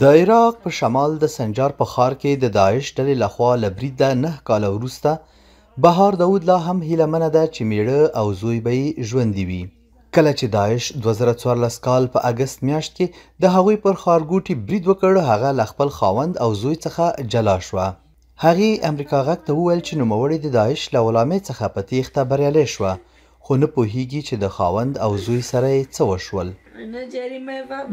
د عراق په شمال د سنجار په ښار کې د داعش ډلې لخوا له بریده نه کاله وروسته بهار داود لا هم هیلهمنه ده چې میړه او زوی به یې ژوندي وي کله چې داعش 2014 کال په اګست میاشت کې د هغوی پر ښارګوټي برید وکړ هغه له خپل خاوند او زوی څخه جلا شوه هغې امریکا غږ ته وویل چې نوموړی د داعش له ولامې څخه په تیښته بریالی شوه خو نه پوهیږي چې د خاوند او زوی سره یې څه وشول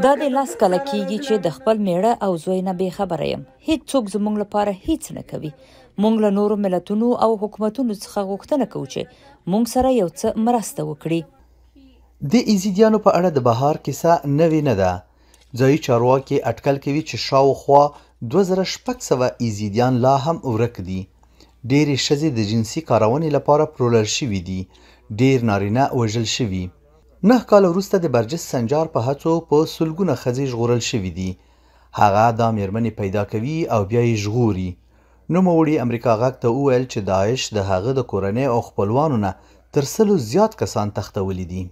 دا د لاس کله کیږي چې د خپل میړه او زوی نه به خبره يم هیڅ څوک زموږ لپاره هیڅ نه کوي مونږ له نورو ملتونو او حکومتونو څخه غوښتنه کوو چې مونږ سره یو څه مرسته وکړي د ایزیدیانو په اړه د بهار کیسه نوې نه ده ځای چارواکي اټکل کوي چې شاوخوا 2600 ایزیدیان لا هم ورک دي ډېری شزې د جنسي کارونې لپاره پرولل شوې دي ډېر نارینه وژل شوي دي نه کال وروسته د برجس سنجار په هڅو په سلګونه خزې ژغورل شوې دي هغه دا میرمنې پیدا کوي او بیا یې ژغوري نوموړي امریکا غږ ته وویل چې داعش د هغه د کورنۍ او خپلوانو نه تر سلو زیات کسان تښتولی دي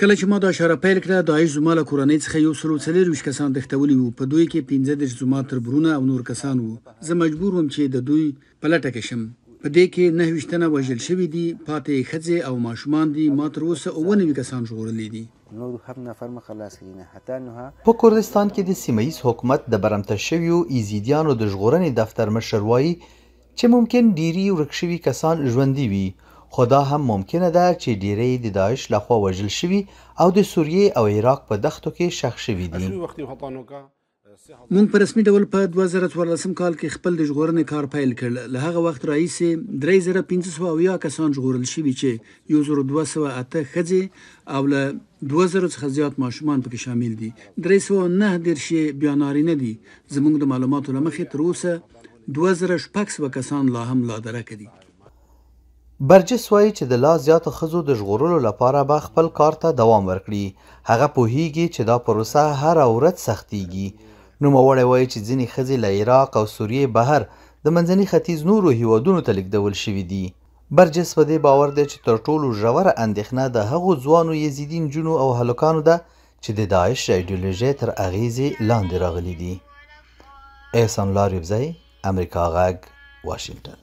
کله چې ما دا اشاره پیل کړه د ایز زما له کورنۍ څخه یو سلو څلور وش کسان دښتولي وو په دوی کې 15 د زما تربرونه او نور کسان وو زه مجبور وم چې د دوی پلټه کې شم په دې کې نه وشتنه وژل شوې دي پاتې خځې او ماشومان دي ماتر اوسه او نوي کسان ژغورلې دي نور هم نفر مخلاص کینه حتی نه په کوردستان کې د سیمایي حکومت د برمته شویو ایزیدیانو د ژغورنې دفتر مشر وایي چې ممکن ډيري ورکشوي کسان ژوندي وي خدا هم ممکنه ده چې ډیری د داعش لخوا وژل شوي او د سوریه او عراق په دښتو کې شخ شوي دي مونږ په رسمي ډول په 2014 کال کې خپل د ژغورنې کار پیل کړ له هغه وخت راهیسې 3500 کسان ژغورل شوي چې 1208 خځې او له 2000 څخه زیات ماشومان پکې شامل دي 309 درشي بیا نارینه دي زموږ د معلوماتو لمخې تر اوسه 2000 کسان لا هم لا درک دي برجس وایي چې د لا زیاتو خزو د ژغورلو لپاره به خپل کار ته دوام ورکړي هغه په هیګي چې دا پروسه هر اورت سختيږي نوموړی وایي چې ځینې ښځې له عراق او سوریې بهر د منځني ختیځ نورو هیوادونو ته لیږدول شوي دي برجس په دې باور دی چې تر ټولو ژوره اندېښنه د هغو ځوانو یزیدي نجونو او هلکانو ده چې د داعش ایډیولوژۍ تر اغیزې لاندې راغلي دي احسان لاربزی امریکا غږ واشنگتن